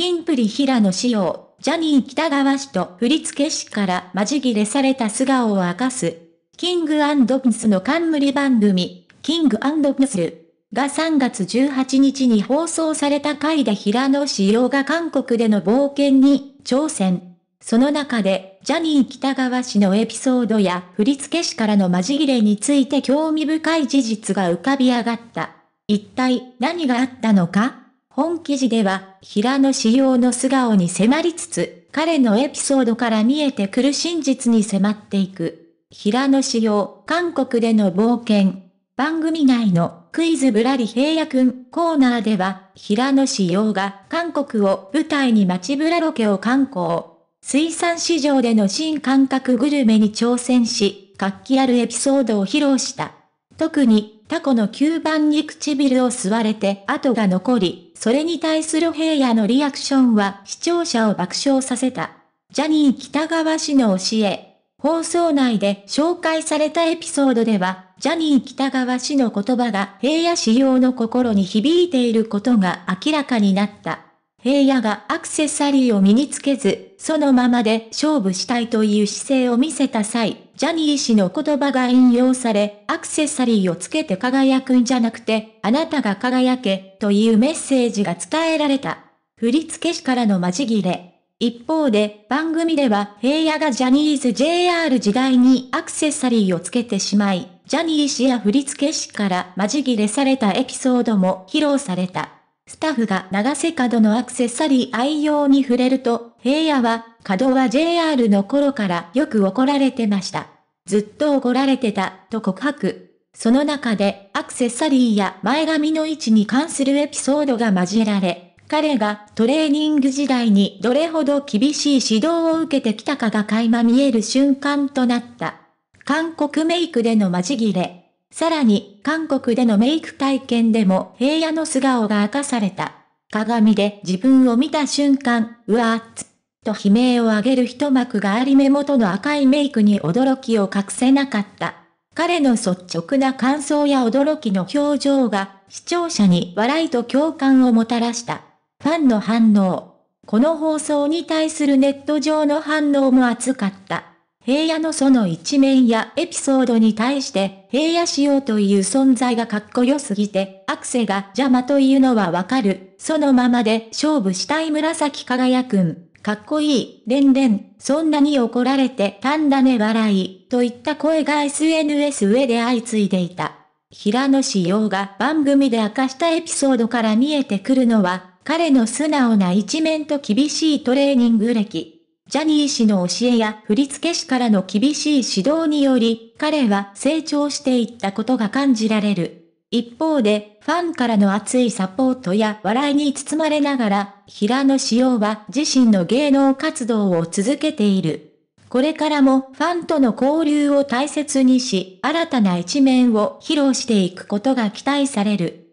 キンプリ平野紫耀、ジャニー北川氏と振付師からまじ切れされた素顔を明かす。キングピスの冠番組、キングピスが3月18日に放送された回で平野紫耀が韓国での冒険に挑戦。その中で、ジャニー北川氏のエピソードや振付師からのまじ切れについて興味深い事実が浮かび上がった。一体何があったのか本記事では、平野紫耀の素顔に迫りつつ、彼のエピソードから見えてくる真実に迫っていく。平野紫耀、韓国での冒険。番組内のクイズぶらり平野くんコーナーでは、平野紫耀が韓国を舞台に街ぶらロケを観光。水産市場での新感覚グルメに挑戦し、活気あるエピソードを披露した。特に、タコの吸盤に唇を吸われて跡が残り、それに対する平野のリアクションは視聴者を爆笑させた。ジャニー北川氏の教え。放送内で紹介されたエピソードでは、ジャニー北川氏の言葉が平野氏用の心に響いていることが明らかになった。平野がアクセサリーを身につけず、そのままで勝負したいという姿勢を見せた際、ジャニー氏の言葉が引用され、アクセサリーをつけて輝くんじゃなくて、あなたが輝け、というメッセージが伝えられた。振付師からのまじ切れ。一方で、番組では平野がジャニーズ JR 時代にアクセサリーをつけてしまい、ジャニー氏や振付師からまじ切れされたエピソードも披露された。スタッフが長瀬角のアクセサリー愛用に触れると、平野は、角は JR の頃からよく怒られてました。ずっと怒られてた、と告白。その中で、アクセサリーや前髪の位置に関するエピソードが交えられ、彼がトレーニング時代にどれほど厳しい指導を受けてきたかが垣間見える瞬間となった。韓国メイクでのまじ切れ。さらに、韓国でのメイク体験でも平野の素顔が明かされた。鏡で自分を見た瞬間、うわーっつ、と悲鳴を上げる一幕があり目元の赤いメイクに驚きを隠せなかった。彼の率直な感想や驚きの表情が、視聴者に笑いと共感をもたらした。ファンの反応。この放送に対するネット上の反応も熱かった。平野のその一面やエピソードに対して、平野仕様という存在がかっこよすぎて、アクセが邪魔というのはわかる。そのままで勝負したい紫輝くん。かっこいい、でんでん、そんなに怒られてたんだね笑い、といった声が SNS 上で相次いでいた。平野紫耀が番組で明かしたエピソードから見えてくるのは、彼の素直な一面と厳しいトレーニング歴。ジャニー氏の教えや振付師からの厳しい指導により、彼は成長していったことが感じられる。一方で、ファンからの熱いサポートや笑いに包まれながら、平野紫耀は自身の芸能活動を続けている。これからもファンとの交流を大切にし、新たな一面を披露していくことが期待される。